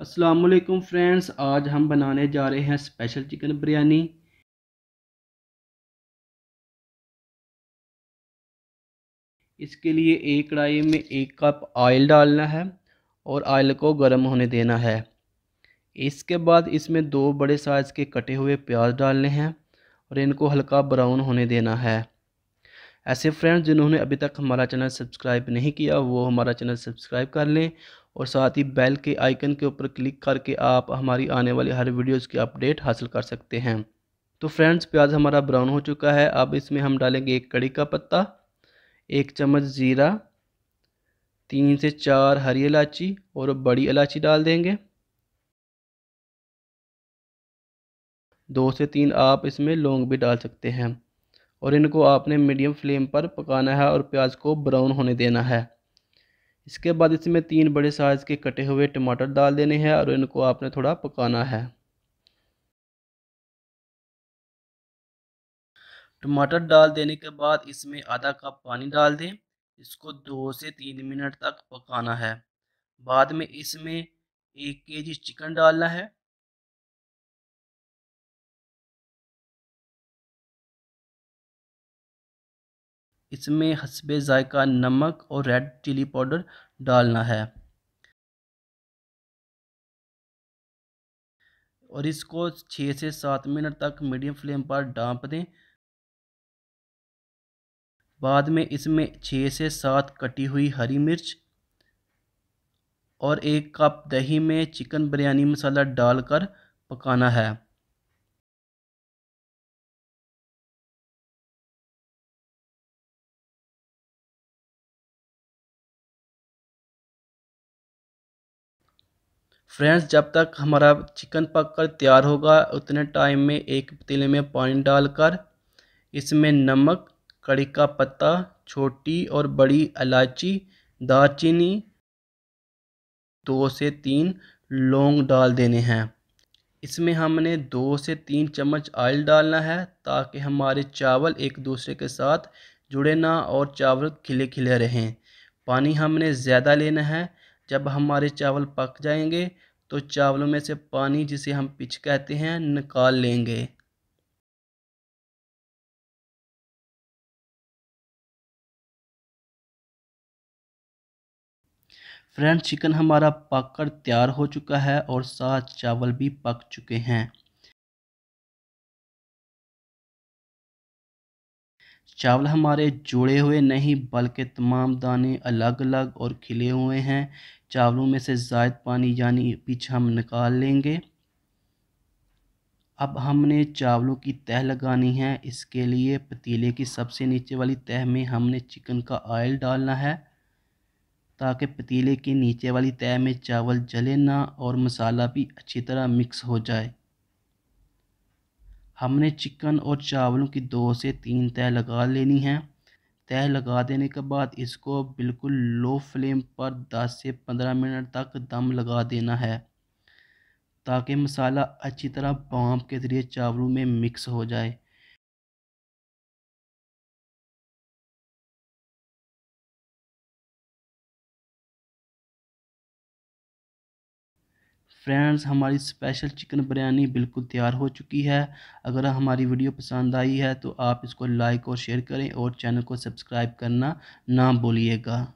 असलकुम फ्रेंड्स आज हम बनाने जा रहे हैं स्पेशल चिकन बिरयानी इसके लिए एक कढ़ाई में एक कप ऑयल डालना है और ऑयल को गर्म होने देना है इसके बाद इसमें दो बड़े साइज़ के कटे हुए प्याज डालने हैं और इनको हल्का ब्राउन होने देना है ऐसे फ्रेंड्स जिन्होंने अभी तक हमारा चैनल सब्सक्राइब नहीं किया वो हमारा चैनल सब्सक्राइब कर लें और साथ ही बेल के आइकन के ऊपर क्लिक करके आप हमारी आने वाली हर वीडियोज़ की अपडेट हासिल कर सकते हैं तो फ्रेंड्स प्याज हमारा ब्राउन हो चुका है अब इसमें हम डालेंगे एक कड़ी का पत्ता एक चम्मच ज़ीरा तीन से चार हरी इलायची और बड़ी इलायची डाल देंगे दो से तीन आप इसमें लौंग भी डाल सकते हैं और इनको आपने मीडियम फ्लेम पर पकाना है और प्याज को ब्राउन होने देना है इसके बाद इसमें तीन बड़े साइज़ के कटे हुए टमाटर डाल देने हैं और इनको आपने थोड़ा पकाना है टमाटर डाल देने के बाद इसमें आधा कप पानी डाल दें इसको दो से तीन मिनट तक पकाना है बाद में इसमें एक के जी चिकन डालना है इसमें हसब ज़ायका नमक और रेड चिली पाउडर डालना है और इसको छः से सात मिनट तक मीडियम फ्लेम पर डांप दें बाद में इसमें छः से सात कटी हुई हरी मिर्च और एक कप दही में चिकन बिरयानी मसाला डालकर पकाना है फ्रेंड्स जब तक हमारा चिकन पककर तैयार होगा उतने टाइम में एक पतीले में पानी डालकर इसमें नमक कड़ी का पत्ता छोटी और बड़ी इलायची दालचीनी दो से तीन लौंग डाल देने हैं इसमें हमने दो से तीन चम्मच ऑयल डालना है ताकि हमारे चावल एक दूसरे के साथ जुड़े ना और चावल खिले खिले रहें पानी हमने ज़्यादा लेना है जब हमारे चावल पक जाएंगे तो चावलों में से पानी जिसे हम पिच कहते हैं निकाल लेंगे फ्रेंड चिकन हमारा पककर तैयार हो चुका है और साथ चावल भी पक चुके हैं चावल हमारे जुड़े हुए नहीं बल्कि तमाम दाने अलग अलग और खिले हुए हैं चावलों में से ज़ायद पानी यानी पिच हम निकाल लेंगे अब हमने चावलों की तह लगानी है इसके लिए पतीले की सबसे नीचे वाली तह में हमने चिकन का ऑयल डालना है ताकि पतीले की नीचे वाली तय में चावल जले ना और मसाला भी अच्छी तरह मिक्स हो जाए हमने चिकन और चावलों की दो से तीन तय लगा लेनी है तह लगा देने के बाद इसको बिल्कुल लो फ्लेम पर 10 से 15 मिनट तक दम लगा देना है ताकि मसाला अच्छी तरह पाम के ज़रिए चावलों में मिक्स हो जाए फ्रेंड्स हमारी स्पेशल चिकन बिरयानी बिल्कुल तैयार हो चुकी है अगर हमारी वीडियो पसंद आई है तो आप इसको लाइक और शेयर करें और चैनल को सब्सक्राइब करना ना भूलिएगा